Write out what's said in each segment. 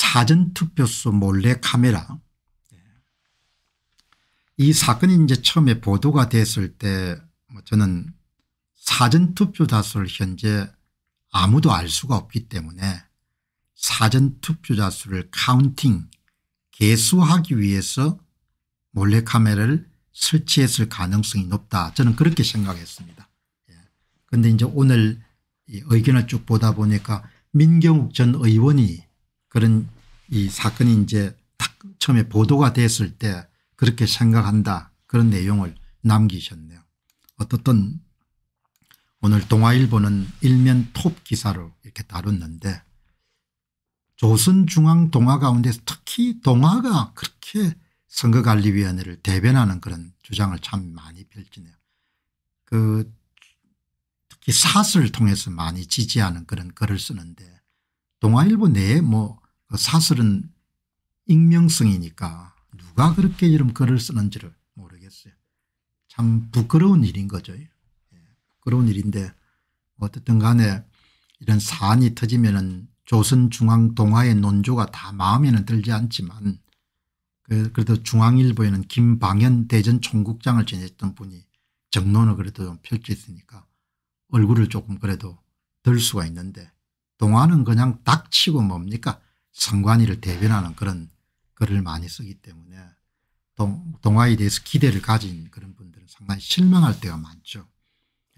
사전투표소 몰래 카메라 이 사건이 이제 처음에 보도가 됐을 때 뭐 저는 사전투표 자수를 현재 아무도 알 수가 없기 때문에 사전투표 자수를 카운팅 개수하기 위해서 몰래카메라를 설치했을 가능성이 높다 저는 그렇게 생각했습니다. 그런데 예. 이제 오늘 의견을 쭉 보다 보니까 민경욱 전 의원이 그런 이 사건이 이제 딱 처음에 보도가 됐을 때 그렇게 생각한다 그런 내용을 남기셨네요. 어떻든 오늘 동아일보는 일면 톱 기사로 이렇게 다뤘는데 조선중앙 동화 가운데서 특히 동화가 그렇게 선거관리위원회를 대변하는 그런 주장을 참 많이 펼치네요. 그 특히 사설을 통해서 많이 지지하는 그런 글을 쓰는데 동아일보 내에 뭐그 사설은 익명성이니까 누가 그렇게 이름 글을 쓰는지를 모르겠어요. 참 부끄러운 일인 거죠. 예, 부끄러운 일인데 어쨌든 간에 이런 사안이 터지면은 조선중앙동화의 논조가 다 마음에는 들지 않지만 그 그래도 중앙일보에는 김방현 대전 총국장을 지냈던 분이 정론을 그래도 펼쳤으니까 얼굴을 조금 그래도 들 수가 있는데 동화는 그냥 닥치고 뭡니까 선관위를 대변하는 그런 글을 많이 쓰기 때문에 동, 화에 대해서 기대를 가진 그런 분들은 상당히 실망할 때가 많죠.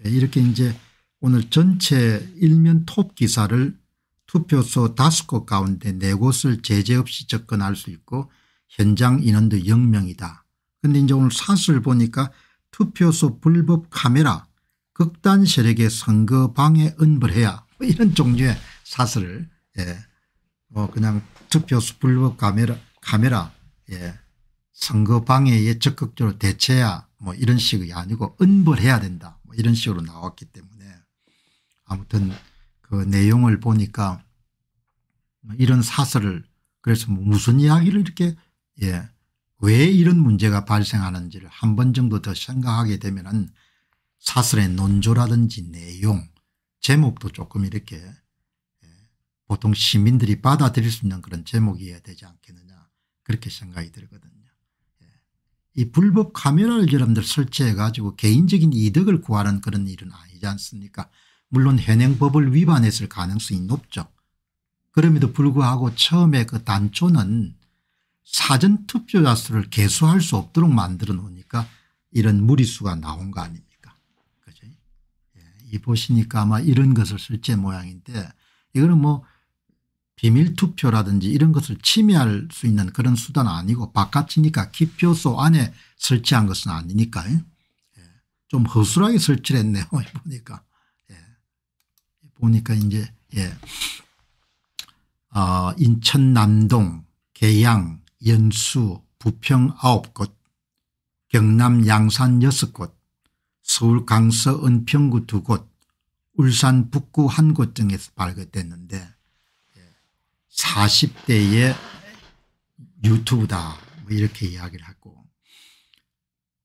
예, 이렇게 이제 오늘 전체 일면 톱 기사를 투표소 다섯 곳 가운데 네 곳을 제재 없이 접근할 수 있고 현장 인원도 0명이다. 그런데 이제 오늘 사설 보니까 투표소 불법 카메라 극단 세력의 선거 방해 은벌해야 뭐 이런 종류의 사설을 예, 뭐 그냥 투표수 불법 카메라, 카메라, 예. 선거 방해에 적극적으로 대체야 뭐 이런 식이 아니고 은벌해야 된다 뭐 이런 식으로 나왔기 때문에 아무튼 그 내용을 보니까 뭐 이런 사설을 그래서 뭐 무슨 이야기를 이렇게 예. 왜 이런 문제가 발생하는지를 한 번 정도 더 생각하게 되면 은 사설의 논조라든지 내용 제목도 조금 이렇게 보통 시민들이 받아들일 수 있는 그런 제목이어야 되지 않겠느냐 그렇게 생각이 들거든요. 예. 이 불법 카메라를 여러분들 설치해 가지고 개인적인 이득을 구하는 그런 일은 아니지 않습니까 물론 현행법을 위반했을 가능성이 높죠. 그럼에도 불구하고 처음에 그 단초는 사전투표자 수를 개수할 수 없도록 만들어 놓으니까 이런 무리수가 나온 거 아닙니까 그죠? 예, 이 보시니까 아마 이런 것을 실제 모양인데 이거는 뭐 비밀 투표라든지 이런 것을 침해할 수 있는 그런 수단은 아니고 바깥이니까 기표소 안에 설치한 것은 아니니까 예. 좀 허술하게 설치를 했네요 보니까 예. 보니까 이제 예. 어, 아, 인천 남동 계양 연수 부평 아곳 경남 양산 여곳 서울 강서 은평구 두곳 울산 북구 한 곳 등에서 발견됐는데 40대의 유튜브다 뭐 이렇게 이야기를 하고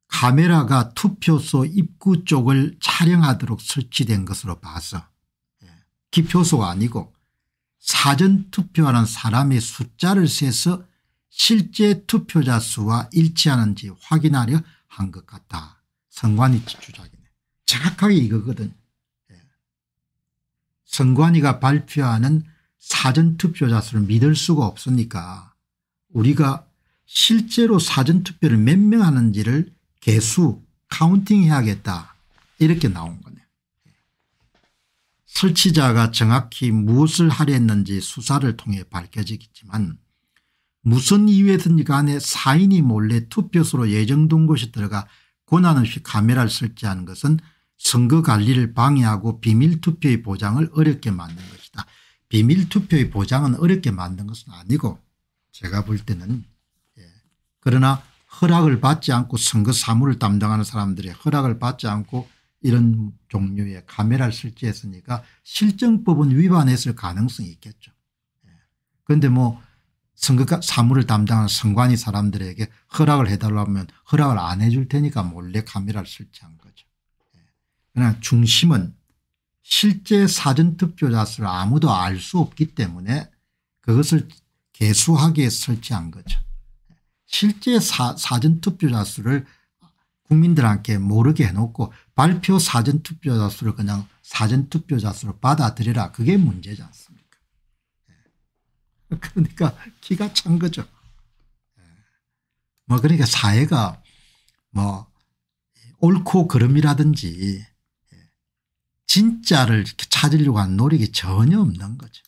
카메라가 투표소 입구 쪽을 촬영하도록 설치된 것으로 봐서 예. 기표소가 아니고 사전 투표하는 사람의 숫자를 세서 실제 투표자 수와 일치하는지 확인하려 한 것 같다. 선관위 주장이네. 정확하게 이거거든. 예. 선관위가 발표하는 사전투표자 수를 믿을 수가 없으니까 우리가 실제로 사전투표를 몇 명 하는지를 개수 카운팅 해야겠다 이렇게 나온 거네요. 설치자가 정확히 무엇을 하려 했는지 수사를 통해 밝혀지겠지만 무슨 이유에든지 간에 그 사인이 몰래 투표소로 예정된 곳이 들어가 고난없이 카메라를 설치하는 것은 선거 관리를 방해하고 비밀투표의 보장을 어렵게 만든 것이다. 비밀투표의 보장은 어렵게 만든 것은 아니고 제가 볼 때는 예. 그러나 허락을 받지 않고 선거 사무를 담당하는 사람들의 허락을 받지 않고 이런 종류의 카메라를 설치했으니까 실정법은 위반했을 가능성이 있겠죠. 예. 그런데 뭐 선거 사무를 담당하는 선관위 사람들에게 허락을 해달라면 허락을 안 해줄 테니까 몰래 카메라를 설치한 거죠. 예. 그러나 중심은 실제 사전투표자수를 아무도 알 수 없기 때문에 그것을 개수하게 설치한 거죠. 실제 사, 전투표자 수를 국민들한테 모르게 해놓고 발표 사전투표자 수를 그냥 사전투표자 수로 받아들여라 그게 문제지 않습니까 예. 그러니까 기가 찬 거죠. 예. 뭐 그러니까 사회가 뭐 옳고 그름이라든지 진짜를 이렇게 찾으려고 한 노력이 전혀 없는 거죠.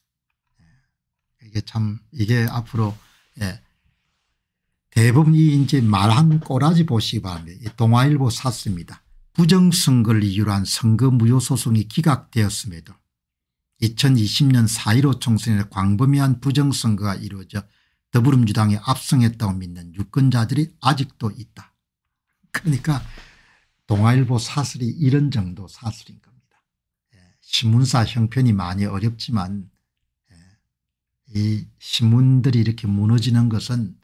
예. 이게 참 이게 앞으로 예. 대부분 이 이제 말 한 꼬라지 보시기 바랍니다. 동아일보 샀습니다. 부정선거를 이유로 한 선거 무효 소송이 기각되었음에도 2020년 4.15 총선에 광범위한 부정선거가 이루어져 더불어민주당이 압승했다고 믿는 유권자들이 아직도 있다. 그러니까 동아일보 사슬이 이런 정도 사슬인 것 신문사 형편이 많이 어렵지만 예, 이 신문들이 이렇게 무너지는 것은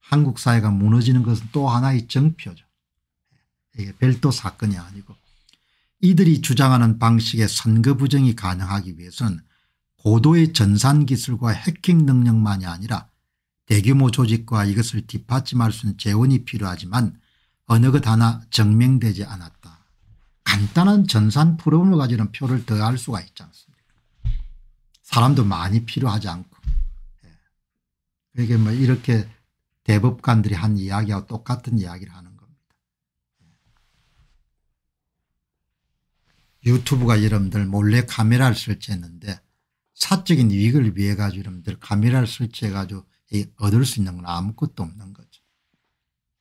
한국 사회가 무너지는 것은 또 하나의 정표죠. 예, 이게 별도 사건이 아니고 이들이 주장하는 방식의 선거 부정이 가능하기 위해서는 고도의 전산 기술과 해킹 능력만이 아니라 대규모 조직과 이것을 뒷받침할 수 있는 재원이 필요하지만 어느 것 하나 증명되지 않았다. 간단한 전산 프로그램을 가지는 표를 더할 수가 있지 않습니까 사람도 많이 필요하지 않고 예. 그게 그러니까 뭐 이렇게 대법관들이 한 이야기와 똑같은 이야기를 하는 겁니다. 예. 유튜브가 여러분들 몰래 카메라를 설치했는데 사적인 이익을 위해 가지고 여러분들 카메라를 설치해가지고 얻을 수 있는 건 아무것도 없는 거죠.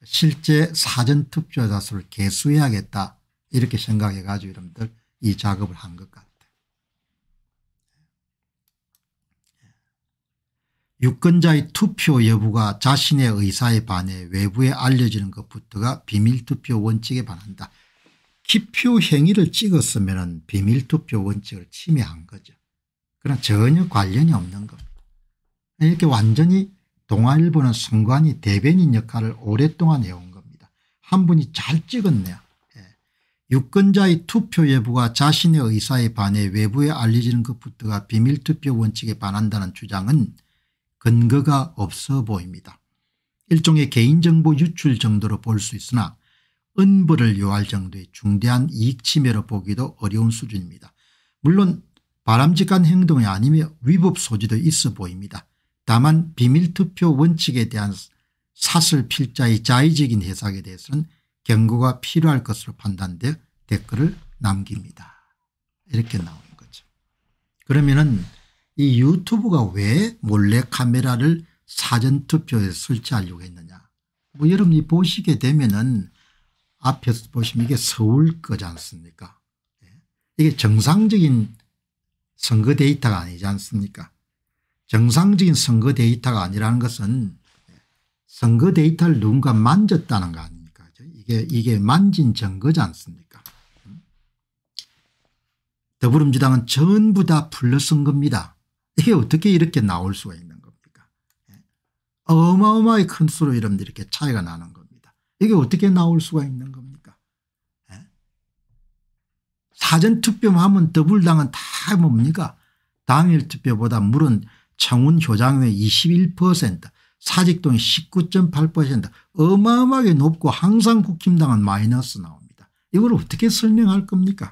실제 사전투표자 수를 개수해야겠다 이렇게 생각해 가지고 여러분들 이 작업을 한 것 같아요. 유권자의 투표 여부가 자신의 의사에 반해 외부에 알려지는 것부터가 비밀투표 원칙에 반한다. 기표 행위를 찍었으면 비밀투표 원칙을 침해한 거죠. 그러나 전혀 관련이 없는 겁니다. 이렇게 완전히 동아일보는 선관위 대변인 역할을 오랫동안 해온 겁니다. 한 분이 잘 찍었네요. 유권자의 투표 여부가 자신의 의사에 반해 외부에 알려지는 것부터가 비밀투표 원칙에 반한다는 주장은 근거가 없어 보입니다. 일종의 개인정보 유출 정도로 볼 수 있으나 은벌을 요할 정도의 중대한 이익침해로 보기도 어려운 수준입니다. 물론 바람직한 행동이 아니며 위법 소지도 있어 보입니다. 다만 비밀투표 원칙에 대한 사슬 필자의 자의적인 해석에 대해서는 경고가 필요할 것으로 판단되어 댓글을 남깁니다. 이렇게 나오는 거죠. 그러면은 이 유튜브가 왜 몰래 카메라를 사전투표에 설치하려고 했느냐. 뭐 여러분이 보시게 되면은 앞에서 보시면 이게 서울 거지 않습니까? 예. 이게 정상적인 선거 데이터가 아니지 않습니까? 정상적인 선거 데이터가 아니라는 것은 선거 데이터를 누군가 만졌다는 거 아니에요. 이게, 이게 만진 증거지 않습니까 더불어민주당은 전부 다 불러쓴 겁니다. 이게 어떻게 이렇게 나올 수가 있는 겁니까 예. 어마어마하큰 수로 이러면 이렇게 차이가 나는 겁니다. 이게 어떻게 나올 수가 있는 겁니까 예? 사전투표만 하면 더불당은 다 뭡니까 당일투표보다 물론 청운 효장회 21% 사직동이 19.8% 어마어마하게 높고 항상 국힘당은 마이너스 나옵니다. 이걸 어떻게 설명할 겁니까?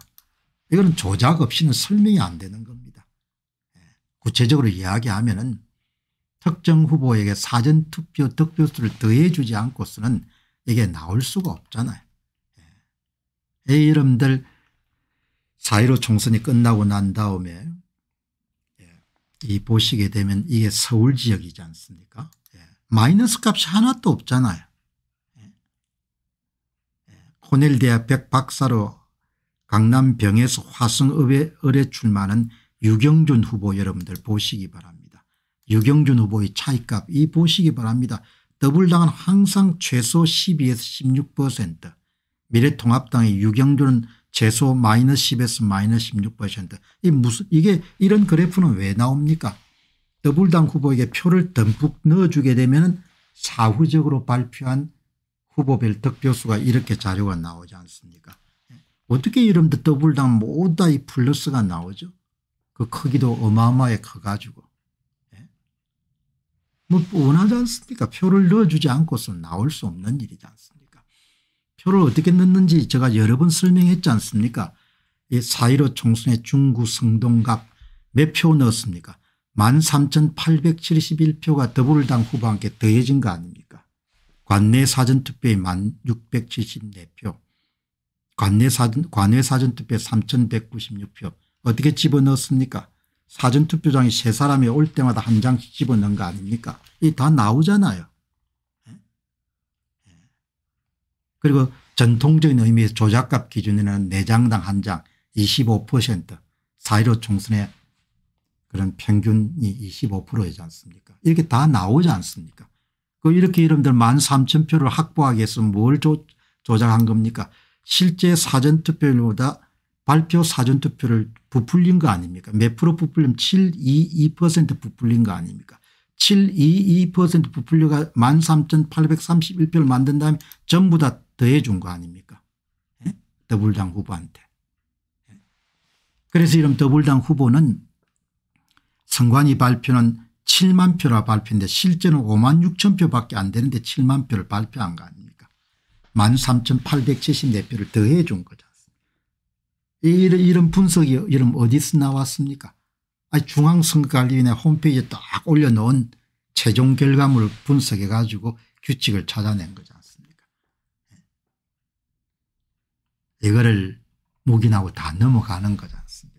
이거는 조작 없이는 설명이 안 되는 겁니다. 예. 구체적으로 이야기하면 은 특정 후보에게 사전투표 득표수를 더해주지 않고서는 이게 나올 수가 없잖아요. 예. 이 이름들 4.15 총선이 끝나고 난 다음에 예, 이 보시게 되면 이게 서울 지역이지 않습니까 마이너스 값이 하나도 없잖아요. 코넬 대학 박사로 강남 병에서 화성의뢰 출마하는 유경준 후보 여러분들 보시기 바랍니다. 유경준 후보의 차이값 이 보시기 바랍니다. 더불당은 항상 최소 12에서 16% 미래통합당의 유경준은 최소 마이너스 10에서 마이너스 16%이 무슨 이게 이런 그래프는 왜 나옵니까? 더불당 후보에게 표를 듬뿍 넣어주게 되면 사후적으로 발표한 후보별 득표수가 이렇게 자료가 나오지 않습니까 어떻게 이름도 더블당 모두 다이 플러스가 나오죠 그 크기도 어마어마하게 커가지고 예? 뭐 뻔하지 않습니까 표를 넣어주지 않고서 나올 수 없는 일이지 않습니까 표를 어떻게 넣는지 제가 여러 번 설명했지 않습니까 이4.15 총선의 중구 성동갑 몇 표 넣었습니까 13,871표가 더불당 후보한테 더해진 거 아닙니까 관내 사전투표에 1,674표 관내 사전, 관외 사전투표에 3,196표 어떻게 집어넣습니까 사전투표장에 세 사람이 올 때마다 한 장씩 집어넣은 거 아닙니까 이 다 나오잖아요 예? 예. 그리고 전통적인 의미에서 조작값 기준에는 4장당 1장 25% 4.15 총선에 그런 평균이 25%이지 않습니까 이렇게 다 나오지 않습니까 그 이렇게 여러분들 1만 3천 표를 확보하기 위해서 뭘 조, 조작한 겁니까 실제 사전투표율보다 발표 사전투표를 부풀린 거 아닙니까 몇 프로 부풀리면 722% 부풀린 거 아닙니까 722% 부풀려가 13,831표를 만든 다음에 전부 다 더해준 거 아닙니까 예? 더불당 후보한테. 예? 그래서 이런 더불당 후보는 선관위 발표는 7만 표라 발표인데 실제는 5만 6천 표밖에 안 되는데 7만 표를 발표한 거 아닙니까 13,874표를 더해 준 거죠. 이런, 이런 분석이 이런 어디서 나왔습니까 아니 중앙선거관리위원회 홈페이지에 딱 올려놓은 최종 결과물을 분석해 가지고 규칙을 찾아낸 거지 예. 이거를 묵인하고 다 넘어가는 거지 않습니까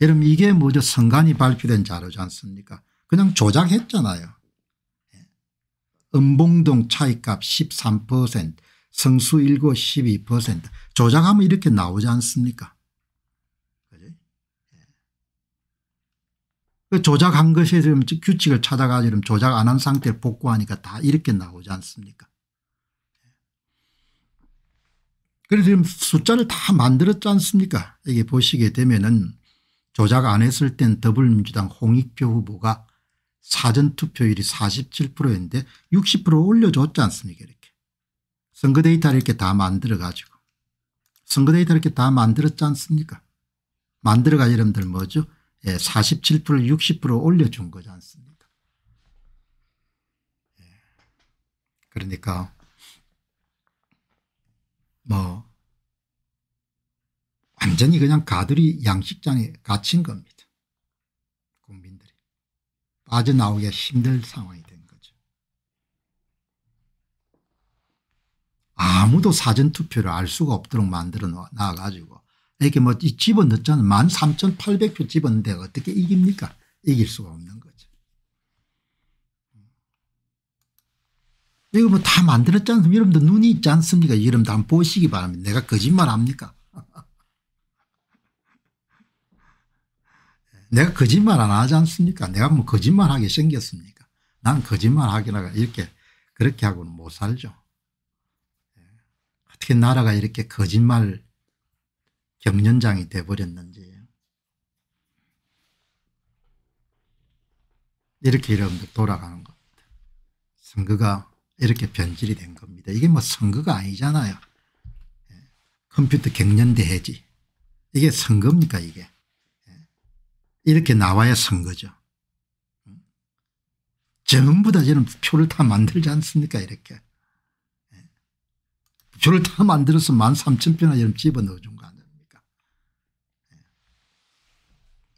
여러분 이게 뭐죠 선관이 발표된 자료지 않습니까 그냥 조작했잖아요. 은봉동 예. 차이값 13% 성수 일고 12% 조작하면 이렇게 나오지 않습니까 예. 그 조작한 것에 지금 규칙을 찾아가지고 조작 안 한 상태를 복구하니까 다 이렇게 나오지 않습니까 예. 그래서 지금 숫자를 다 만들었지 않습니까 이게 보시게 되면은 조작 안 했을 땐 더불어민주당 홍익표 후보가 사전투표율이 47%인데 60% 올려줬지 않습니까 이렇게. 선거 데이터를 이렇게 다 만들어 가지고. 선거 데이터를 이렇게 다 만들었지 않습니까 만들어가 여러분들 뭐죠 예, 47% 60% 올려준 거지 않습니까 예. 그러니까 뭐 완전히 그냥 가들이 양식장에 갇힌 겁니다. 국민들이 빠져나오기가 힘들 상황이 된 거죠. 아무도 사전투표를 알 수가 없도록 만들어 놔가지고 이렇게 뭐 집어넣었잖아요. 13,800표 집어넣는데 어떻게 이깁니까? 이길 수가 없는 거죠. 이거 뭐 다 만들었지 않습니까? 여러분들 눈이 있지 않습니까? 여러분들 한번 보시기 바랍니다. 내가 거짓말합니까? 내가 거짓말 안 하지 않습니까? 내가 뭐 거짓말하게 생겼습니까? 난 거짓말하기나 이렇게 그렇게 하고는 못 살죠. 예. 어떻게 나라가 이렇게 거짓말 경련장이 돼버렸는지 이렇게 여러분들 돌아가는 겁니다. 선거가 이렇게 변질이 된 겁니다. 이게 뭐 선거가 아니잖아요. 예. 컴퓨터 경련대회지. 이게 선거입니까 이게. 이렇게 나와야 선거죠. 전부 다 저는 표를 다 만들지 않습니까 이렇게. 표를 다 만들어서 만 삼천 표나 저는 집어넣어준 거 아닙니까.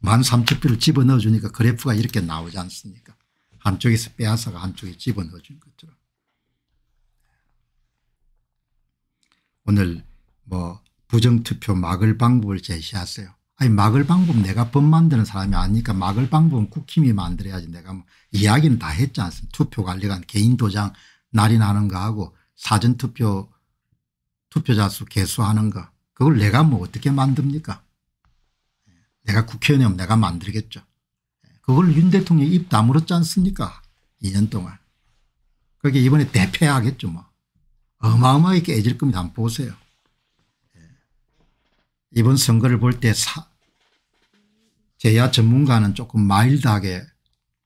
만 삼천 표를 집어넣어주니까 그래프가 이렇게 나오지 않습니까. 한쪽에서 빼앗아가 한쪽에 집어넣어준 것처럼. 오늘 뭐 부정투표 막을 방법을 제시하세요. 아니 막을 방법 내가 법 만드는 사람이 아니니까 막을 방법은 국힘이 만들어야지 내가 뭐 이야기는 다 했지 않습니까 투표 관리관 개인 도장 날인하는 거하고 사전투표 투표자 수 개수하는 거 그걸 내가 뭐 어떻게 만듭니까 예. 내가 국회의원이면 내가 만들겠죠 예. 그걸 윤 대통령이 입 다물었지 않습니까 2년 동안 그게 이번에 대패하겠죠 뭐 어마어마하게 깨질 겁니다 한번 보세요 예. 이번 선거를 볼때 제야 전문가는 조금 마일드하게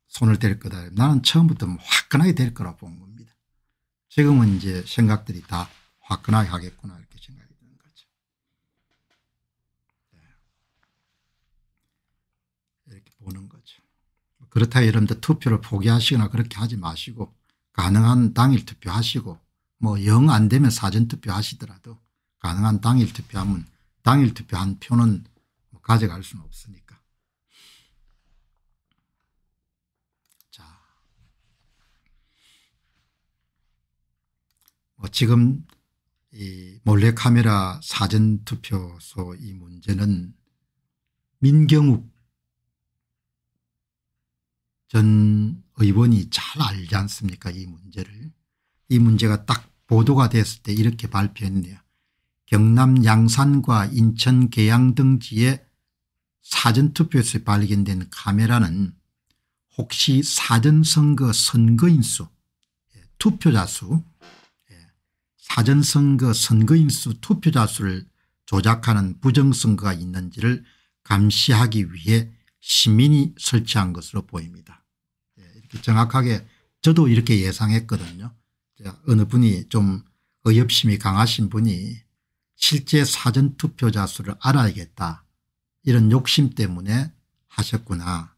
손을 댈 거다. 나는 처음부터 화끈하게 될 거라 본 겁니다. 지금은 이제 생각들이 다 화끈하게 하겠구나 이렇게 생각이 드는 거죠. 네. 이렇게 보는 거죠. 그렇다 여러분들 투표를 포기하시거나 그렇게 하지 마시고 가능한 당일 투표하시고 뭐 영 안 되면 사전 투표하시더라도 가능한 당일 투표하면 당일 투표한 표는 뭐 가져갈 수는 없으니까. 뭐 지금 이 몰래카메라 사전투표소 이 문제는 민경욱 전 의원이 잘 알지 않습니까 이 문제를. 이 문제가 딱 보도가 됐을 때 이렇게 발표했네요. 경남 양산과 인천 계양 등지에 사전투표에서 발견된 카메라는 혹시 사전선거 선거인수 예, 투표자 수 사전선거 선거인수 투표자 수를 조작하는 부정선거가 있는지를 감시하기 위해 시민이 설치한 것으로 보입니다. 예, 이렇게 정확하게 저도 이렇게 예상했거든요. 어느 분이 좀 의협심이 강하신 분이 실제 사전투표자 수를 알아야겠다 이런 욕심 때문에 하셨구나.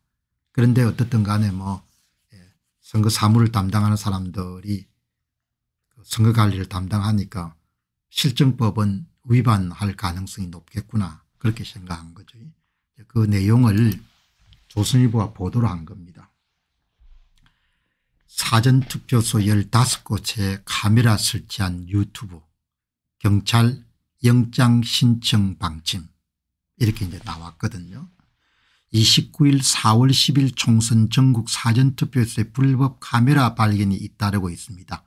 그런데 어떻든 간에 뭐 예, 선거 사무를 담당하는 사람들이 선거관리를 담당하니까 실증법은 위반할 가능성이 높겠구나 그렇게 생각한 거죠. 그 내용을 조선일보가 보도를 한 겁니다. 사전투표소 15곳에 카메라 설치한 유튜브 경찰 영장 신청 방침 이렇게 이제 나왔거든요. 29일 4월 10일 총선 전국 사전투표소에 불법 카메라 발견이 잇따르고 있습니다.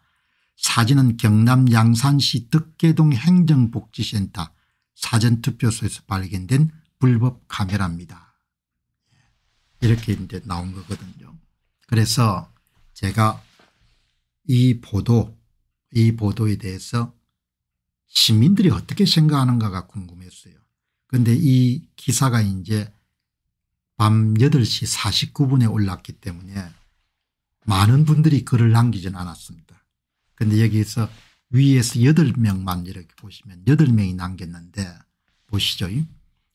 사진은 경남 양산시 덕계동 행정복지센터 사전투표소에서 발견된 불법 카메라입니다. 예. 이렇게 이제 나온 거거든요. 그래서 제가 이 보도 이 보도에 대해서 시민들이 어떻게 생각하는가가 궁금했어요. 그런데 이 기사가 이제 밤 8시 49분에 올랐기 때문에 많은 분들이 글을 남기진 않았습니다. 근데 여기서 위에서 8명만 이렇게 보시면 8명이 남겼는데 보시죠.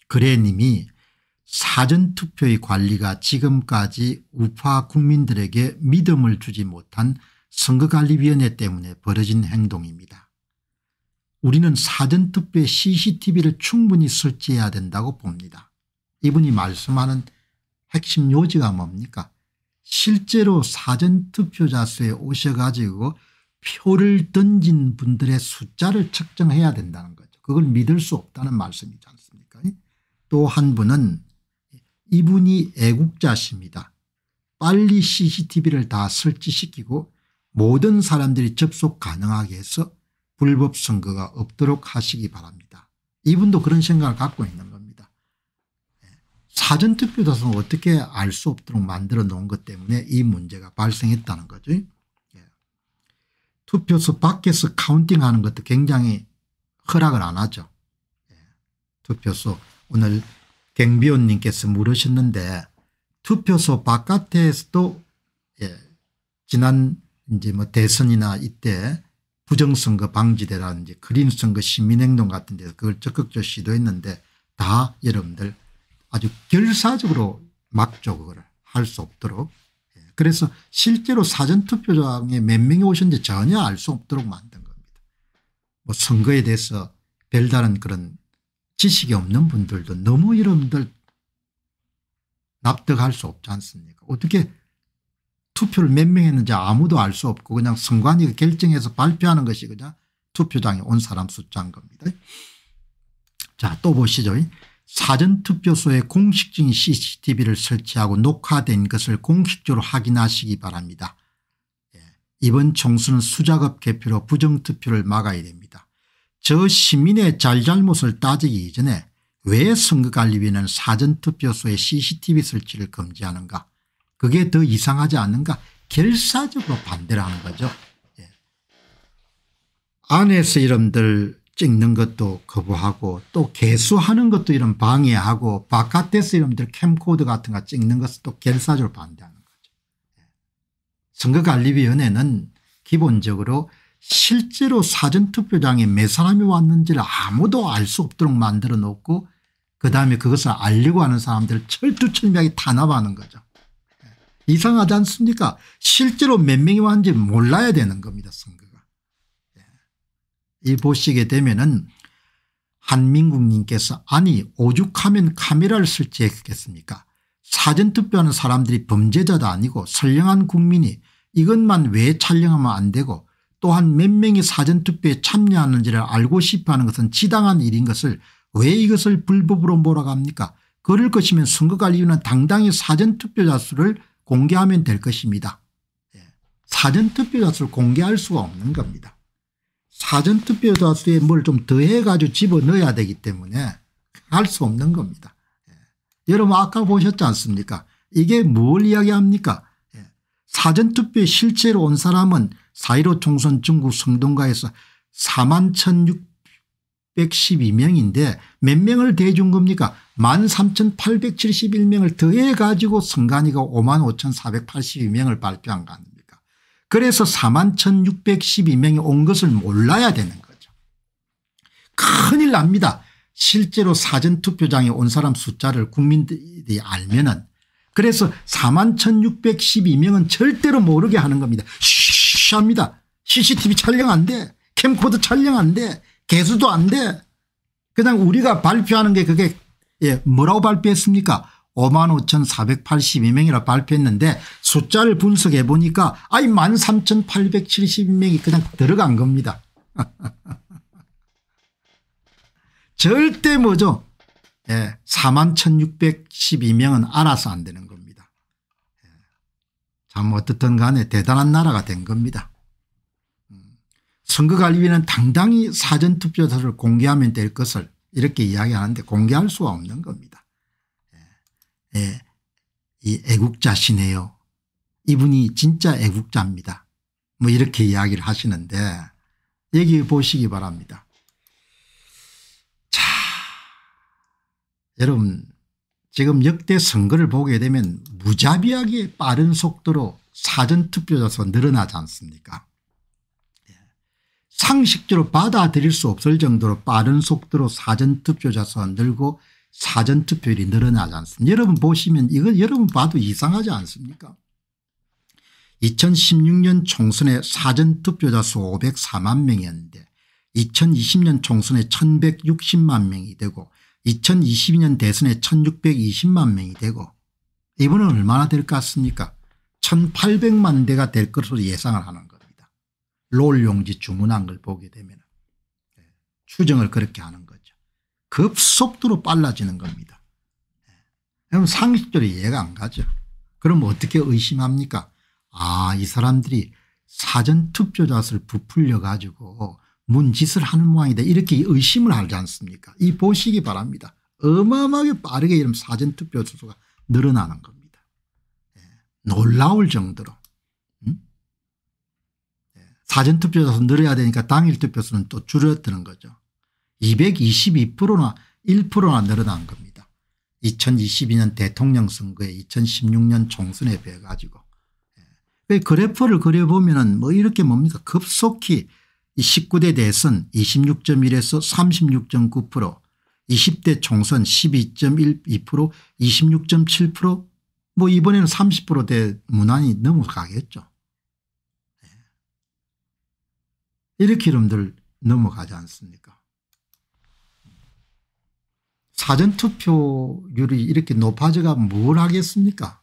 그래님이 사전투표의 관리가 지금까지 우파 국민들에게 믿음을 주지 못한 선거관리위원회 때문에 벌어진 행동입니다. 우리는 사전투표에 cctv를 충분히 설치해야 된다고 봅니다. 이분이 말씀하는 핵심 요지가 뭡니까 실제로 사전투표자 수에 오셔가지고 표를 던진 분들의 숫자를 측정해야 된다는 거죠. 그걸 믿을 수 없다는 말씀이지 않습니까 또 한 분은 이분이 애국자십니다. 빨리 cctv를 다 설치시키고 모든 사람들이 접속 가능하게 해서 불법 선거가 없도록 하시기 바랍니다. 이분도 그런 생각을 갖고 있는 겁니다. 사전투표다선 어떻게 알 수 없도록 만들어 놓은 것 때문에 이 문제가 발생했다는 거죠. 투표소 밖에서 카운팅하는 것도 굉장히 허락을 안 하죠. 예. 투표소 오늘 경비원님께서 물으셨는데 투표소 바깥에서도 예, 지난 이제 뭐 대선이나 이때 부정선거 방지대라든지 그린선거 시민행동 같은 데서 그걸 적극적으로 시도했는데 다 여러분들 아주 결사적으로 막죠 그거할수 없도록 그래서 실제로 사전투표장에 몇 명이 오셨는지 전혀 알 수 없도록 만든 겁니다. 뭐 선거에 대해서 별다른 그런 지식이 없는 분들도 너무 이름들 납득할 수 없지 않습니까 어떻게 투표를 몇 명 했는지 아무도 알 수 없고 그냥 선관위가 결정해서 발표하는 것이 그냥 투표장에 온 사람 숫자인 겁니다. 자또 보시죠. 사전투표소에 공식적인 cctv를 설치하고 녹화된 것을 공식적으로 확인하시기 바랍니다. 예, 이번 총선은 수작업 개표로 부정투표를 막아야 됩니다. 저 시민의 잘잘못을 따지기 이전에 왜 선거관리위는 사전투표소에 cctv 설치를 금지하는가 그게 더 이상하지 않는가 결사적으로 반대를 하는 거죠. 예. 안에서 이름들 찍는 것도 거부하고 또 개수하는 것도 이런 방해하고 바깥에서 이런들 캠코드 같은 거 찍는 것을 또 결사적으로 반대하는 거죠. 예. 선거관리위원회는 기본적으로 실제로 사전투표장에 몇 사람이 왔는지를 아무도 알 수 없도록 만들어 놓고 그다음에 그것을 알려고 하는 사람들을 철두철미하게 탄압하는 거죠. 예. 이상하지 않습니까? 실제로 몇 명이 왔는지 몰라야 되는 겁니다. 선거. 이 보시게 되면은 한민국님께서 아니 오죽하면 카메라를 설치했겠습니까 사전투표하는 사람들이 범죄자도 아니고 선량한 국민이 이것만 왜 촬영하면 안 되고 또한 몇 명이 사전투표에 참여하는지를 알고 싶어하는 것은 지당한 일인 것을 왜 이것을 불법으로 몰아갑니까 그럴 것이면 선거관이유는 당당히 사전투표자 수를 공개하면 될 것입니다. 예. 사전투표자 수를 공개할 수가 없는 겁니다. 사전투표 때에뭘 좀 더해가지고 집어넣어야 되기 때문에 할 수 없는 겁니다. 예. 여러분 아까 보셨지 않습니까 이게 뭘 이야기합니까 예. 사전투표에 실제로 온 사람은 4.15 총선 중국 성동가에서 4만 1,612명인데 몇 명을 대준 겁니까 1만 3,871명을 더해가지고 선관위가 5만 5,482명을 발표한 겁니다. 그래서 4만 1612명이 온 것을 몰라야 되는 거죠. 큰일 납니다. 실제로 사전투표장에 온 사람 숫자를 국민들이 알면 은 그래서 4만 1612명은 절대로 모르게 하는 겁니다. 쉬 합니다. CCTV 촬영 안 돼. 캠코더 촬영 안 돼. 개수도 안 돼. 그냥 우리가 발표하는 게 그게 예, 뭐라고 발표했습니까 5만 5,482명이라 발표했는데 숫자를 분석해 보니까 아이 13,872명이 그냥 들어간 겁니다. 절대 뭐죠. 예, 41,612명은 알아서 안 되는 겁니다. 예, 참 어떻든 간에 대단한 나라가 된 겁니다. 음, 선거관리위는 당당히 사전투표자를 공개하면 될 것을 이렇게 이야기하는데 공개할 수가 없는 겁니다. 예, 이 애국자시네요. 이분이 진짜 애국자입니다. 뭐 이렇게 이야기를 하시는데 여기 보시기 바랍니다. 자 여러분 지금 역대 선거를 보게 되면 무자비하게 빠른 속도로 사전투표자서 늘어나지 않습니까 예, 상식적으로 받아들일 수 없을 정도로 빠른 속도로 사전투표자서 늘고 사전투표율이 늘어나지 않습니까 여러분 보시면 이거 여러분 봐도 이상하지 않습니까 2016년 총선에 사전투표자 수 504만 명이었는데 2020년 총선에 1160만 명이 되고 2022년 대선에 1620만 명이 되고 이번은 얼마나 될 것 같습니까 1800만 대가 될 것으로 예상을 하는 겁니다. 롤 용지 주문한 걸 보게 되면 네. 추정을 그렇게 하는 급속도로 빨라지는 겁니다. 그럼 상식적으로 이해가 안 가죠. 그럼 어떻게 의심합니까? 아, 이 사람들이 사전투표자수를 부풀려 가지고 문짓을 하는 모양이다. 이렇게 의심을 하지 않습니까? 이 보시기 바랍니다. 어마어마하게 빠르게 이런 사전투표 수가 늘어나는 겁니다. 예. 놀라울 정도로. 음? 예. 사전투표자수 늘어야 되니까 당일투표수는 또 줄어드는 거죠. 222%나 1%나 늘어난 겁니다. 2022년 대통령 선거에 2016년 총선에 비해 가지고 예. 그래프를 그려보면 뭐 이렇게 뭡니까 급속히 19대 대선 26.1에서 36.9% 20대 총선 1 2 2 26.7%뭐 이번에는 30%대 무난히 넘어가겠죠. 예. 이렇게 이름들 넘어가지 않습니까 사전투표율이 이렇게 높아져가 뭘 하겠습니까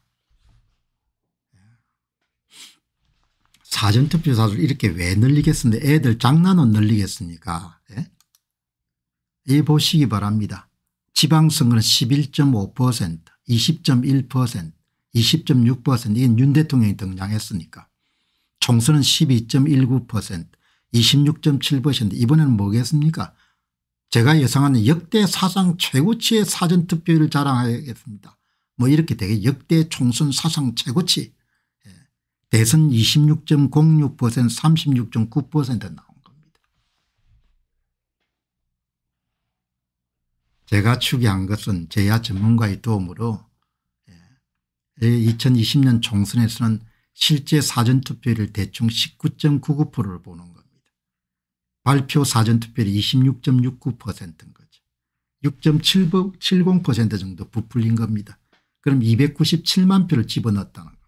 사전투표 사를 이렇게 왜 늘리겠습니까 애들 장난은 늘리겠습니까 예? 이 보시기 바랍니다. 지방선거는 11.5% 20.1% 20.6% 이건 윤 대통령이 등장했으니까 총선은 12.19% 26.7% 이번에는 뭐겠습니까 제가 예상하는 역대 사상 최고치의 사전투표율을 자랑하겠습니다. 뭐 이렇게 되게 역대 총선 사상 최고치 예. 대선 26.06% 36.9% 나온 겁니다. 제가 추기한 것은 제야 전문가의 도움으로 2020년 예. 총선에서는 실제 사전투표율을 대충 19.99%를 보는 거 발표 사전투표율이 26.69%인 거죠. 6.70% 정도 부풀린 겁니다. 그럼 297만 표를 집어넣었다는 거예요.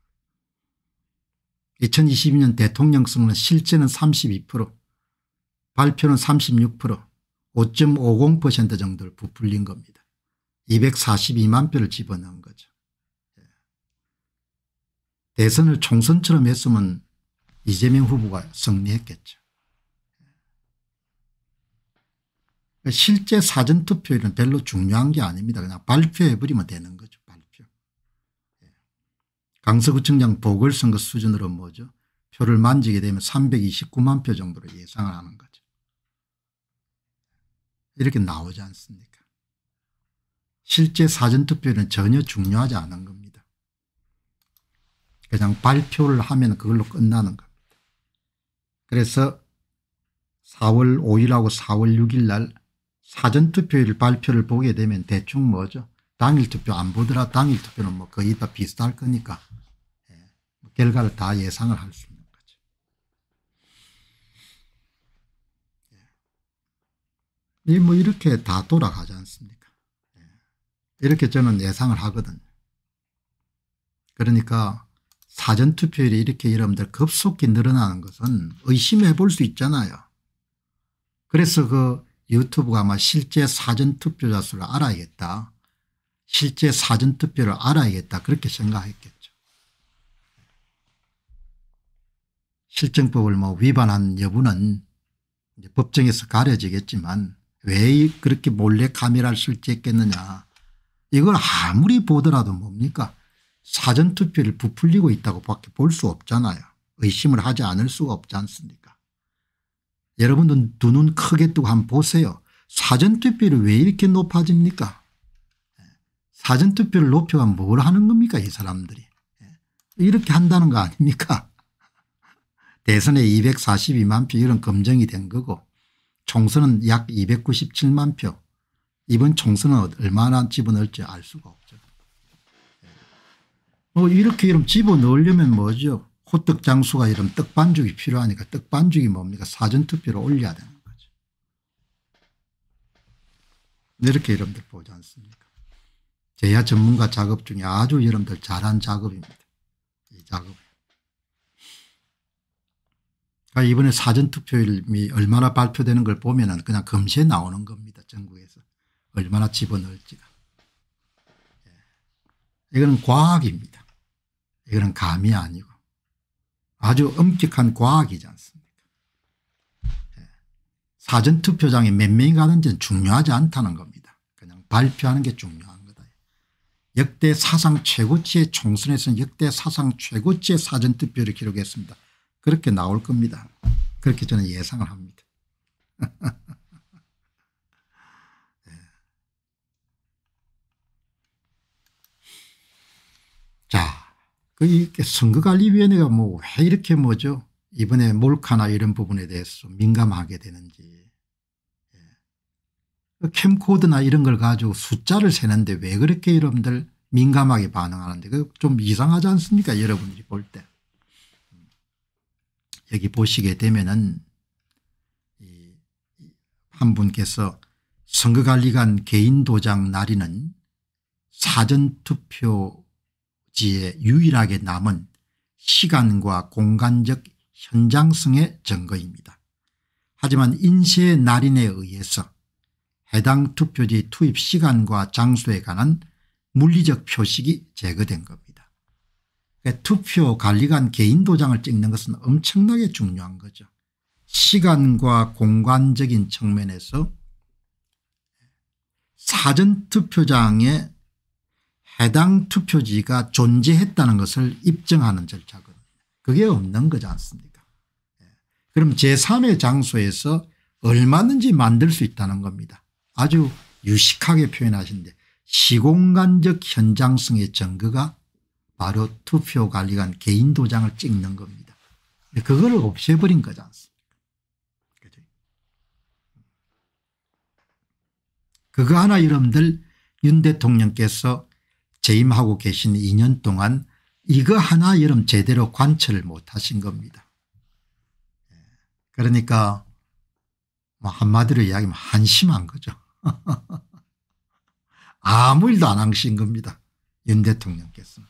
2022년 대통령 승거는 실제는 32% 발표는 36% 5.50% 정도를 부풀린 겁니다. 242만 표를 집어넣은 거죠. 예. 대선을 총선처럼 했으면 이재명 후보가 승리했겠죠. 실제 사전투표율은 별로 중요한 게 아닙니다. 그냥 발표해버리면 되는 거죠. 발표. 예. 강서구청장 보궐선거 수준으로 뭐죠. 표를 만지게 되면 329만 표 정도로 예상을 하는 거죠. 이렇게 나오지 않습니까 실제 사전투표율은 전혀 중요하지 않은 겁니다. 그냥 발표를 하면 그걸로 끝나는 겁니다. 그래서 4월 5일하고 4월 6일 날 사전투표일 발표를 보게 되면 대충 뭐죠. 당일투표 안 보더라 당일투표는 뭐 거의 다 비슷할 거니까 예. 뭐 결과를 다 예상을 할 수 있는 예. 이뭐 이렇게 다 돌아가지 않습니까. 예. 이렇게 저는 예상을 하거든요. 그러니까 사전투표율이 이렇게 여러분들 급속히 늘어나는 것은 의심해 볼 수 있잖아요. 그래서 그 유튜브가 아마 실제 사전투표자 수를 알아야겠다. 실제 사전투표를 알아야겠다 그렇게 생각했겠죠. 실정법을 뭐 위반한 여부는 법정에서 가려지겠지만 왜 그렇게 몰래 카메라를 설치했겠느냐 이걸 아무리 보더라도 뭡니까 사전투표를 부풀리고 있다고 밖에 볼 수 없잖아요. 의심을 하지 않을 수가 없지 않습니까 여러분들두눈 크게 뜨고 한번 보세요. 사전투표율이 왜 이렇게 높아집니까? 사전투표를 높여가뭘 하는 겁니까 이 사람들이. 이렇게 한다는 거 아닙니까? 대선에 242만 표 이런 검증이 된 거고 총선은 약 297만 표 이번 총선은 얼마나 집어넣을지 알 수가 없죠. 어, 이렇게 이름 집어넣으려면 뭐죠 호떡 장수가 이런 떡반죽이 필요하니까 떡반죽이 뭡니까 사전투표로 올려야 되는 거죠. 이렇게 여러분들 보지 않습니까 제야 전문가 작업 중에 아주 여러분들 잘한 작업입니다. 이 작업. 그러니까 이번에 사전투표율이 얼마나 발표되는 걸 보면 은 그냥 금세 나오는 겁니다. 전국에서. 얼마나 집어넣을지가. 예. 이거는 과학입니다. 이거는 감이 아니고. 아주 엄격한 과학이지 않습니까 예. 사전투표장에 몇 명이 가는지는 중요하지 않다는 겁니다. 그냥 발표하는 게 중요한 거다. 역대 사상 최고치의 총선에서는 역대 사상 최고치의 사전투표를 기록했습니다. 그렇게 나올 겁니다. 그렇게 저는 예상을 합니다. 네. 자그 선거관리위원회가 뭐왜 이렇게 뭐죠 이번에 몰카나 이런 부분에 대해서 민감하게 되는지 예. 캠코드나 이런 걸 가지고 숫자를 세는데 왜 그렇게 여러분들 민감하게 반응하는데 그좀 이상하지 않습니까 여러분들이 볼 때. 음. 여기 보시게 되면은 한 분께서 선거관리관 개인 도장 날인은 사전투표 백지에 유일하게 남은 시간과 공간적 현장성의 증거입니다. 하지만 인쇄 날인에 의해서 해당 투표지 투입 시간과 장소에 관한 물리적 표식이 제거된 겁니다. 그러니까 투표 관리관 개인 도장을 찍는 것은 엄청나게 중요한 거죠. 시간과 공간적인 측면에서 사전투표장의 해당 투표지가 존재했다는 것을 입증하는 절차거든요. 그게 없는 거지 않습니까 예. 그럼 제3의 장소에서 얼마든지 만들 수 있다는 겁니다. 아주 유식하게 표현하신데 시공간적 현장성의 증거가 바로 투표관리관 개인 도장을 찍는 겁니다. 그걸 없애버린 거지 않습니까 그죠? 그거 하나 여러분들 윤 대통령께서 재임하고 계신 2년 동안 이거 하나 여름 제대로 관철을 못하신 겁니다. 그러니까 뭐 한마디로 이야기하면 한심한 거죠. 아무 일도 안 하신 겁니다. 윤 대통령께서.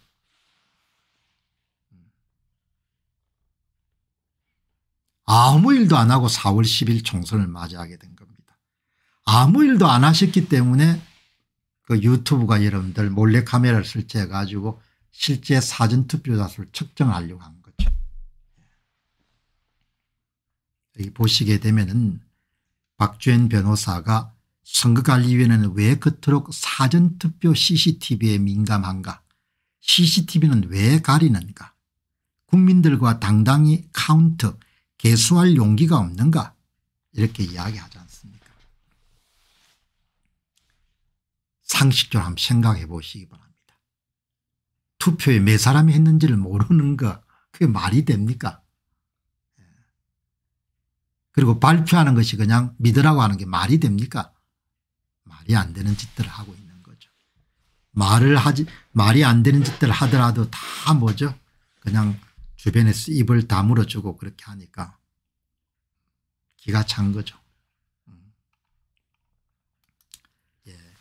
아무 일도 안 하고 4월 10일 총선을 맞이하게 된 겁니다. 아무 일도 안 하셨기 때문에 그 유튜브가 여러분들 몰래 카메라를 설치해 가지고 실제 사전 투표자 수를 측정하려고 한 거죠. 여기 예. 보시게 되면은 박주현 변호사가 선거관리위원회는 왜 그토록 사전투표 cctv에 민감한가 cctv는 왜 가리는가 국민들과 당당히 카운트 개수할 용기가 없는가 이렇게 이야기하잖아요. 상식적으로 한번 생각해 보시기 바랍니다. 투표에 몇 사람이 했는지를 모르는 거 그게 말이 됩니까? 예. 그리고 발표하는 것이 그냥 믿으라고 하는 게 말이 됩니까? 말이 안 되는 짓들을 하고 있는 거죠. 말을 하지 말이 안 되는 짓들을 하더라도 다 뭐죠? 그냥 주변에서 입을 다물어주고 그렇게 하니까 기가 찬 거죠.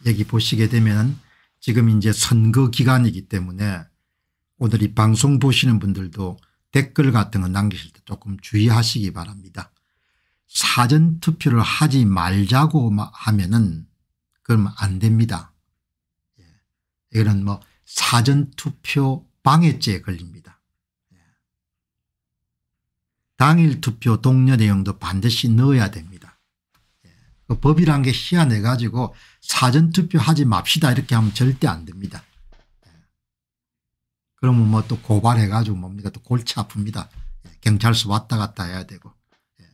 여기 보시게 되면 지금 이제 선거 기간이기 때문에 오늘 이 방송 보시는 분들도 댓글 같은 거 남기실 때 조금 주의하시기 바랍니다. 사전투표를 하지 말자고 하면은 그러면안 됩니다. 예. 이거는 뭐 사전투표 방해죄에 걸립니다. 예. 당일투표 동료 내용도 반드시 넣어야 됩니다. 예. 그 법이란 게 희한해 가지고 사전투표하지 맙시다 이렇게 하면 절대 안 됩니다. 예. 그러면 뭐 또 고발해 가지고 뭡니까 또 골치 아픕니다. 예, 경찰서 왔다 갔다 해야 되고 예.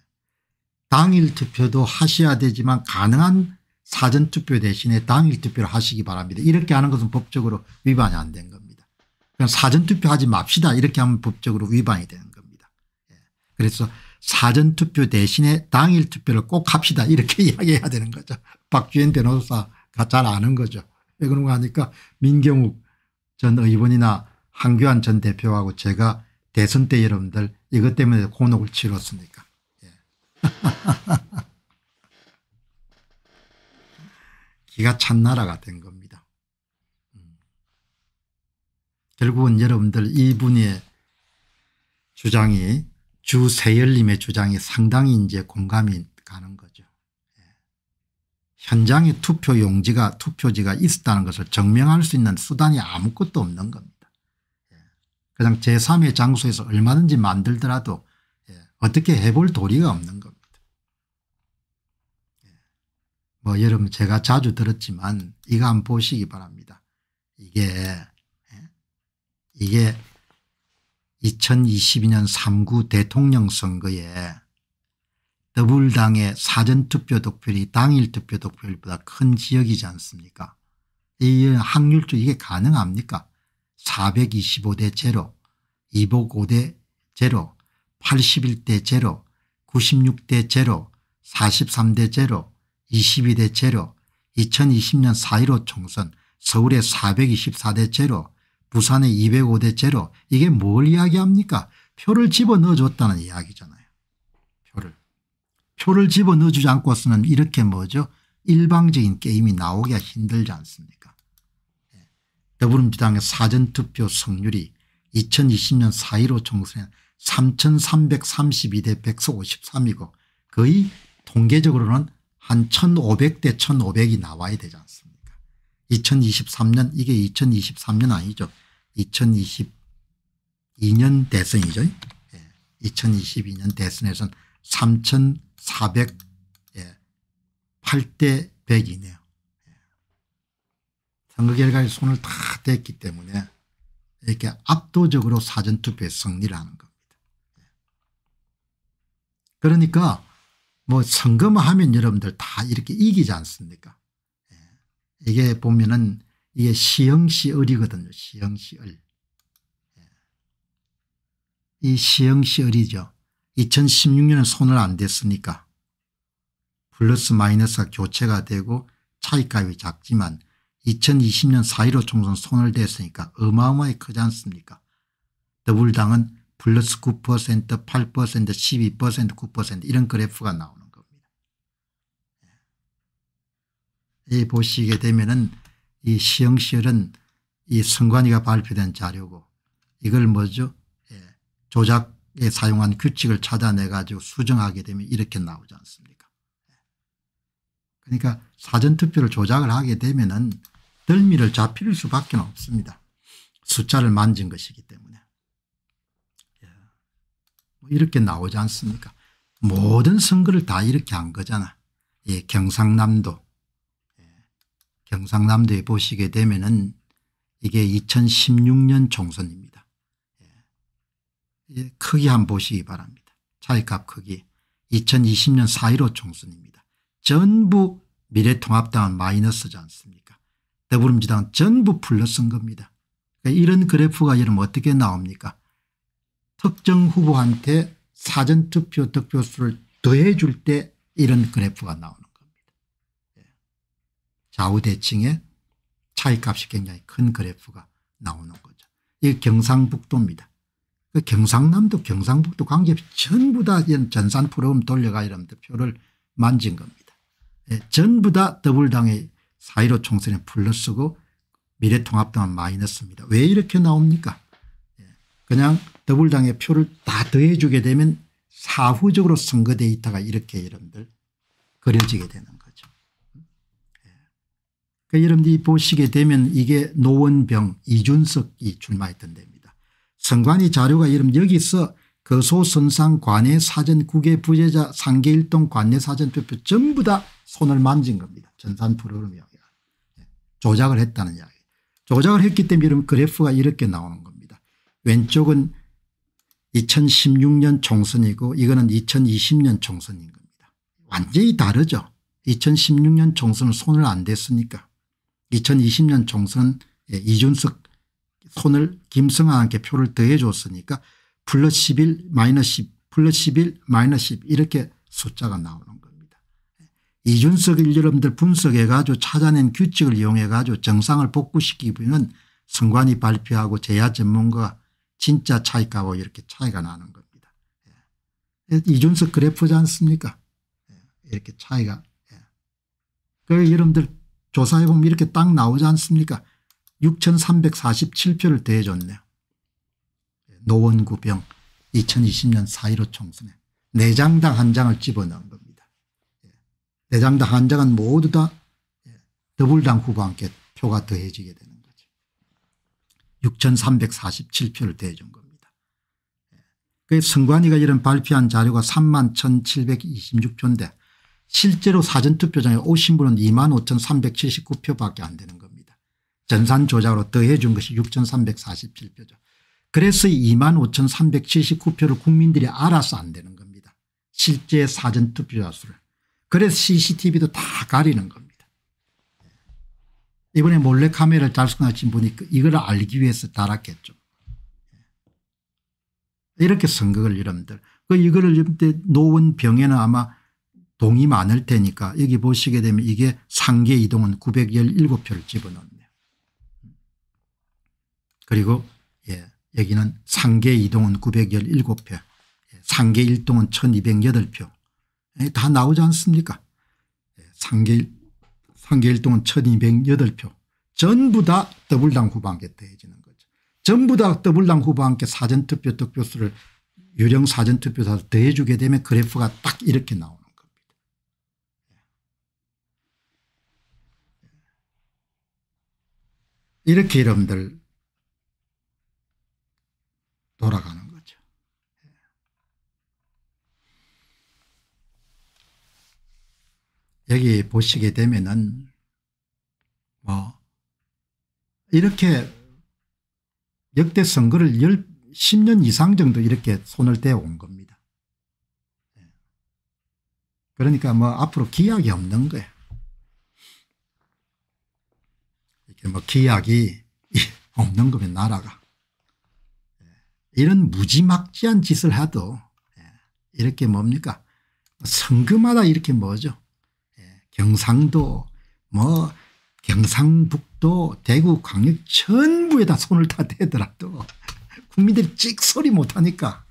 당일 투표도 하셔야 되지만 가능한 사전투표 대신에 당일 투표를 하시기 바랍니다. 이렇게 하는 것은 법적으로 위반이 안 된 겁니다. 그냥 사전투표하지 맙시다 이렇게 하면 법적으로 위반이 되는 겁니다. 그래서 사전투표 대신에 당일 투표를 꼭 합시다 이렇게 이야기해야 되는 거죠. 박주현 변호사가 잘 아는 거죠. 왜 그런가 하니까 민경욱 전 의원이나 한교안 전 대표하고 제가 대선 때 여러분들 이것 때문에 공옥을 치렀으니까. 예. 기가 찬 나라가 된 겁니다. 음. 결국은 여러분들 이분의 주장이 주세열님의 주장이 상당히 이제 공감이 현장에 투표 용지가 투표지가 있었다는 것을 증명할수 있는 수단이 아무것도 없는 겁니다. 예. 그냥 제3의 장소에서 얼마든지 만들더라도 예, 어떻게 해볼 도리가 없는 겁니다. 예. 뭐 여러분 제가 자주 들었지만 이거 한번 보시기 바랍니다. 이게 이게 2022년 3구 대통령 선거에 더불당의 사전투표 득표율이 당일 투표 득표율보다 큰 지역이지 않습니까 이확률도 이게 가능합니까 425대 제로 205대 제로 81대 제로 96대 제로 43대 제로 22대 제로 2020년 4.15 총선 서울의 424대 제로 부산의 205대 제로 이게 뭘 이야기합니까 표를 집어넣어줬다는 이야기잖아요. 표를 집어넣어주지 않고서는 이렇게 뭐죠 일방적인 게임이 나오기가 힘들지 않습니까 예. 더불어민주당의 사전투표 성률이 2020년 4.15 총선에 3332 대 153이고 거의 통계적으로는 한 1500 대 1500이 나와야 되지 않습니까 2023년 이게 2023년 아니죠 2022년 대선이죠 2022년 예. 대선에서는 3,408대 예, 100이네요. 예. 선거 결과에 손을 다 댔기 때문에 이렇게 압도적으로 사전투표에 승리를 는 겁니다. 예. 그러니까 뭐 선거만 하면 여러분들 다 이렇게 이기지 않습니까 이게 보면은 이게 시영시을이거든요. 시영시을. 이 시영시을이죠. 2 0 1 6년은 손을 안 댔으니까 플러스 마이너스가 교체가 되고 차이값이 작지만 2020년 4.15 총선 손을 댔으니까 어마어마하게 크지 않습니까 더불당은 플러스 9% 8% 12% 9% 이런 그래프가 나오는 겁니다. 예. 이 보시게 되면은 이 시영시열은 이 선관위가 발표된 자료고 이걸 뭐죠 예, 조작 예, 사용한 규칙을 찾아내 가지고 수정하게 되면 이렇게 나오지 않습니까 그러니까 사전투표를 조작을 하게 되면 은 덜미를 잡힐 수밖에 없습니다. 숫자를 만진 것이기 때문에. 예. 뭐 이렇게 나오지 않습니까 모든 선거를 다 이렇게 한 거잖아. 예, 경상남도. 예. 경상남도에 보시게 되면은 이게 2016년 총선입니다. 크기 한번 보시기 바랍니다. 차이값 크기 2020년 4.15 총선입니다. 전부 미래통합당은 마이너스지 않습니까 더불어민주당 전부 플러스인 겁니다. 그러니까 이런 그래프가 여러분 어떻게 나옵니까 특정 후보한테 사전투표 득표수를 더해 줄때 이런 그래프가 나오는 겁니다. 예. 좌우대칭의 차이값이 굉장히 큰 그래프가 나오는 거죠. 이 경상북도입니다. 그 경상남도 경상북도 광주협 전부 다 전산 프로그램 돌려가 이러면서 표를 만진 겁니다. 예, 전부 다 더불당의 4.15 총선에 플러스고 미래통합당은 마이너스입니다. 왜 이렇게 나옵니까 예, 그냥 더불당의 표를 다 더해주게 되면 사후적으로 선거 데이터가 이렇게 여러분들 그려지게 되는 거죠. 예. 그 여러분들이 보시게 되면 이게 노원병 이준석이 출마했던 데입니다. 성관위 자료가 이름 여기서 거소선상 그 관내 사전 국외 부재자 상계일동 관내 사전투표 전부 다 손을 만진 겁니다. 전산 프로그램 이야 예. 조작을 했다는 이야기. 조작을 했기 때문에 이런 그래프가 이렇게 나오는 겁니다. 왼쪽은 2016년 총선이고 이거는 2020년 총선인 겁니다. 완전히 다르죠. 2016년 총선은 손을 안 댔으니까 2020년 총선 예, 이준석 손을 김승아한테 표를 더해 줬으니까 플러스 11 마이너스 10 플러스 11 마이너스 10 이렇게 숫자가 나오는 겁니다. 이준석을 여러분들 분석해 가지고 찾아낸 규칙을 이용해 가지고 정상을 복구시키기 선관위 발표하고 제야 전문가 진짜 차이값고 이렇게 차이가 나는 겁니다. 예. 이준석 그래프지 않습니까 예. 이렇게 차이가. 예. 그 여러분들 조사해보면 이렇게 딱 나오지 않습니까 6,347표를 대해줬네요. 노원구병 2020년 4.15 총선에 4장당 한 장을 집어넣은 겁니다. 4장당 예. 한 장은 모두 다 예, 더불당 후보와 함께 표가 더해지게 되는 거죠. 6,347표를 대해준 겁니다. 그 선관위가 이런 발표한 자료가 3만 1,726표인데 실제로 사전투표장에 오신 분은 2만 5,379표밖에 안 되는 겁니다. 전산 조작으로 더해 준 것이 6347표죠. 그래서 25,379표를 국민들이 알아서 안 되는 겁니다. 실제 사전투표자 수를. 그래서 CCTV도 다 가리는 겁니다. 이번에 몰래카메라를 잘성하신 분이 그 이걸 알기 위해서 달았겠죠. 이렇게 선거를 여러분들. 그 이거를 여러분 놓은 병에는 아마 동이 많을 테니까 여기 보시게 되면 이게 상계 이동은 917표를 집어넣는 그리고 예, 여기는 상계 2동은 917표 예, 상계 1동은 1208표 예, 다 나오지 않습니까 예, 상계, 상계 1동은 1208표 전부 다 더블당 후보기에대해지는 거죠. 전부 다 더블당 후반기 보 사전투표 득표수를 유령 사전투표사 더해주게 되면 그래프가 딱 이렇게 나오는 겁니다. 이렇게 여러분들 돌아가는 거죠. 여기 보시게 되면은 뭐 이렇게 역대 선거를 10, 년 이상 정도 이렇게 손을 대 온 겁니다. 예. 그러니까 뭐 앞으로 기약이 없는 거예요. 이렇게 뭐 기약이 없는 거면 나라가. 이런 무지막지한 짓을 해도 예, 이렇게 뭡니까 선거마다 이렇게 뭐죠 예, 경상도 뭐 경상북도 대구 광역 전부에다 손을 다 대더라도 국민들이 찍소리 못하니까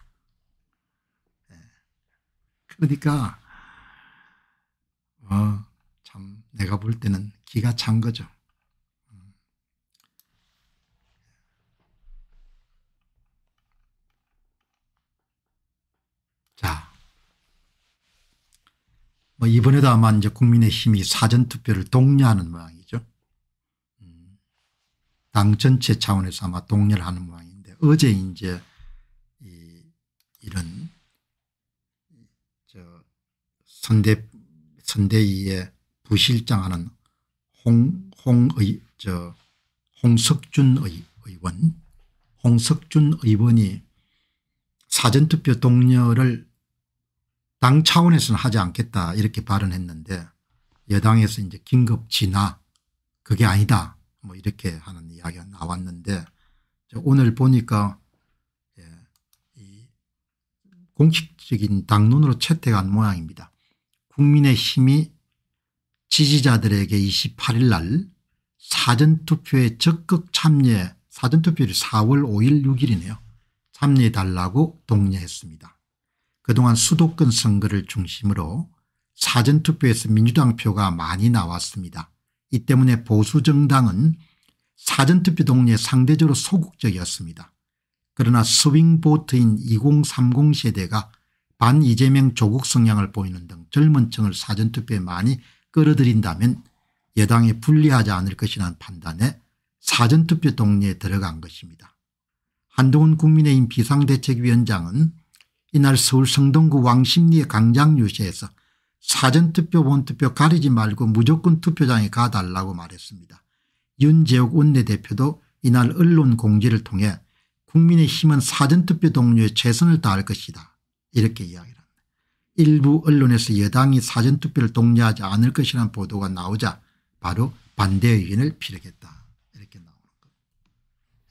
예, 그러니까 어, 참 내가 볼 때는 기가 찬 거죠. 뭐 이번에도 아마 이제 국민의힘이 사전투표를 독려하는 모양이죠. 음. 당 전체 차원에서 아마 독려를 하는 모양인데 어제 이제 이 이런 저 선대 선대위의 부실장하는 홍 홍의 저 홍석준 의, 원 홍석준 의원이 사전투표 동료를 당 차원에서는 하지 않겠다 이렇게 발언했는데 여당에서 이제 긴급 진화 그게 아니다 뭐 이렇게 하는 이야기가 나왔는데 오늘 보니까 예, 공식적인 당론으로 채택한 모양입니다. 국민의힘이 지지자들에게 28일 날 사전투표에 적극 참여해 사전투표를 4월 5일 6일이네요. 참여해달라고 독려했습니다. 그동안 수도권 선거를 중심으로 사전투표에서 민주당 표가 많이 나왔습니다. 이 때문에 보수 정당은 사전투표 동료에 상대적으로 소극적이었습니다. 그러나 스윙보트인 2030 세대가 반 이재명 조국 성향을 보이는 등 젊은 층을 사전투표에 많이 끌어들인다면 여당에 불리하지 않을 것이라는 판단에 사전투표 동료에 들어간 것입니다. 한동훈 국민의힘 비상대책위원장은 이날 서울 성동구 왕십리의 강장유시에서 사전투표 본투표 가리지 말고 무조건 투표장에 가달라고 말했습니다. 윤재욱 원내대표도 이날 언론 공지를 통해 국민의힘은 사전투표 동료에 최선을 다할 것이다 이렇게 이야기를 합니다. 일부 언론에서 여당이 사전투표를 독려하지 않을 것이라는 보도가 나오자 바로 반대 의견을 피력했다 이렇게 나오는 겁니다.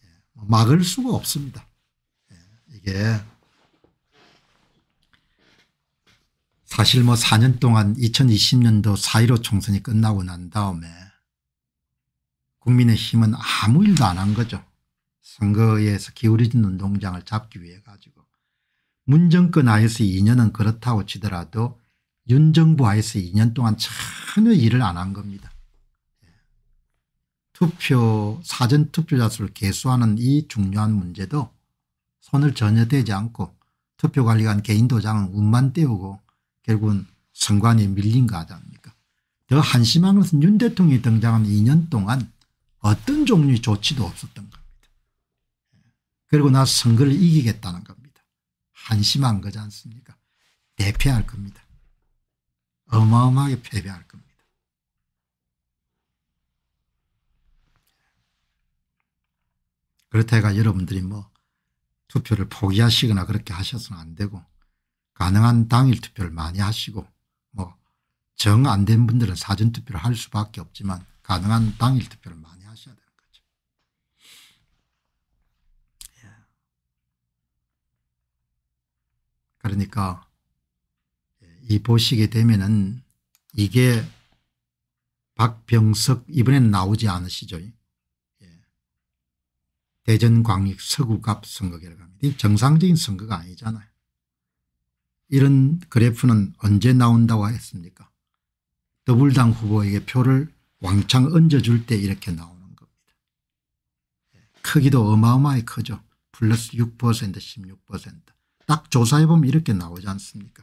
예, 뭐 막을 수가 없습니다. 예, 이게 사실 뭐 4년 동안 2020년도 4.15 총선이 끝나고 난 다음에 국민의힘은 아무 일도 안 한 거죠. 선거에서 기울어진 운동장을 잡기 위해 가지고 문정권 하에서 2년은 그렇다고 치더라도 윤정부 하에서 2년 동안 전혀 일을 안 한 겁니다. 예. 투표 사전투표자 수를 개수하는 이 중요한 문제도 손을 전혀 대지 않고 투표관리관 개인 도장은 운만 떼우고 결국은 선관위에 밀린 거 아닙니까 더 한심한 것은 윤 대통령이 등장한 2년 동안 어떤 종류의 조치도 없었던 겁니다. 그리고 나서 선거를 이기겠다는 겁니다. 한심한 거지 않습니까 대패할 겁니다. 어마어마하게 패배할 겁니다. 그렇다가 여러분들이 뭐 투표를 포기하시거나 그렇게 하셔서는 안 되고 가능한 당일 투표를 많이 하시고 뭐 정 안 된 분들은 사전투표를 할 수밖에 없지만 가능한 당일 투표를 많이 하셔야 되는 거죠. 예. 그러니까 이 보시게 되면은 이게 박병석 이번엔 나오지 않으시죠. 예. 대전광역 서구갑 선거결과입니다. 정상적인 선거가 아니잖아요. 이런 그래프는 언제 나온다고 했습니까 더불당 후보에게 표를 왕창 얹어줄 때 이렇게 나오는 겁니다. 예, 크기도 어마어마하게 크죠. 플러스 6% 16%딱 조사해보면 이렇게 나오지 않습니까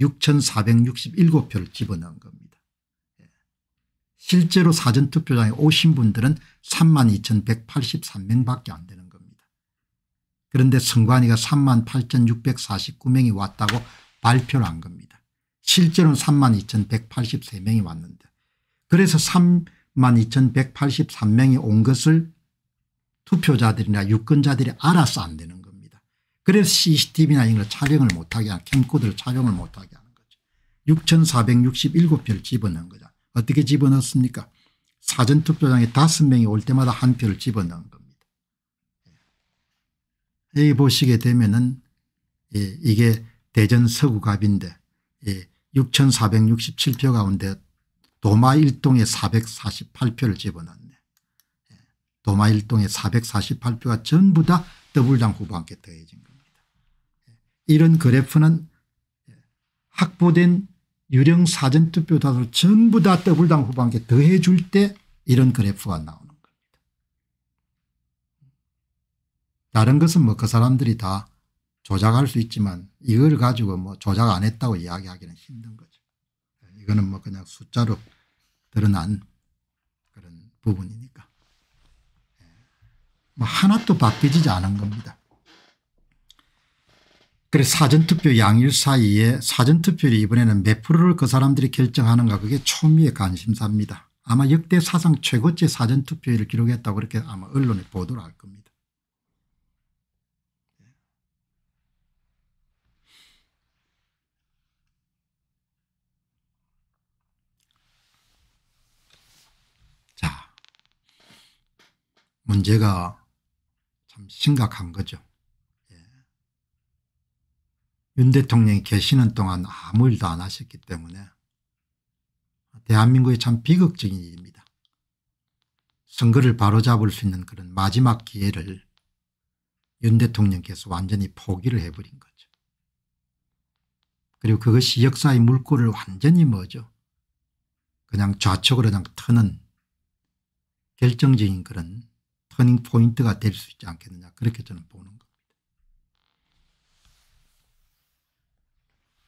6467표를 집어넣은 겁니다. 예, 실제로 사전투표장에 오신 분들은 32,183명밖에 안 됩니다. 그런데 선관위가 3만 8,649명이 왔다고 발표를 한 겁니다. 실제로는 3만 2,183명이 왔는데 그래서 3만 2,183명이 온 것을 투표자들이나 유권자들이 알아서 안 되는 겁니다. 그래서 CCTV나 이런 걸 촬영을 못하게 하는 캠코드를 촬영을 못하게 하는 거죠. 6,467표를 집어넣은 거죠. 어떻게 집어넣습니까 사전투표장에 5명이 올 때마다 한 표를 집어넣은 거 여기 보시게 되면은 예, 이게 대전 서구갑인데 예, 6467표 가운데 도마 1동에 448표를 집어넣네. 예, 도마 1동에 448표가 전부 다 더블당 후보한테 더해진 겁니다. 예, 이런 그래프는 예, 확보된 유령 사전투표 다로 전부 다 더블당 후보한테 더해줄 때 이런 그래프가 나옵니다. 다른 것은 뭐 그 사람들이 다 조작할 수 있지만 이걸 가지고 뭐 조작 안 했다고 이야기하기는 힘든 거죠. 이거는 뭐 그냥 숫자로 드러난 그런 부분이니까. 예. 뭐 하나도 바뀌지 않은 겁니다. 그래서 사전투표 양일 사이에 사전투표를 이번에는 몇 프로를 그 사람들이 결정하는가 그게 초미의 관심사입니다. 아마 역대 사상 최고치 사전투표율을 기록했다고 그렇게 아마 언론에 보도를 할 겁니다. 문제가 참 심각한 거죠. 예. 윤 대통령이 계시는 동안 아무 일도 안 하셨기 때문에 대한민국이 참 비극적인 일입니다. 선거를 바로잡을 수 있는 그런 마지막 기회를 윤 대통령께서 완전히 포기를 해버린 거죠. 그리고 그것이 역사의 물꼬를 완전히 뭐죠. 그냥 좌측으로 그냥 트는 결정적인 그런 터닝 포인트가 될 수 있지 않겠느냐 그렇게 저는 보는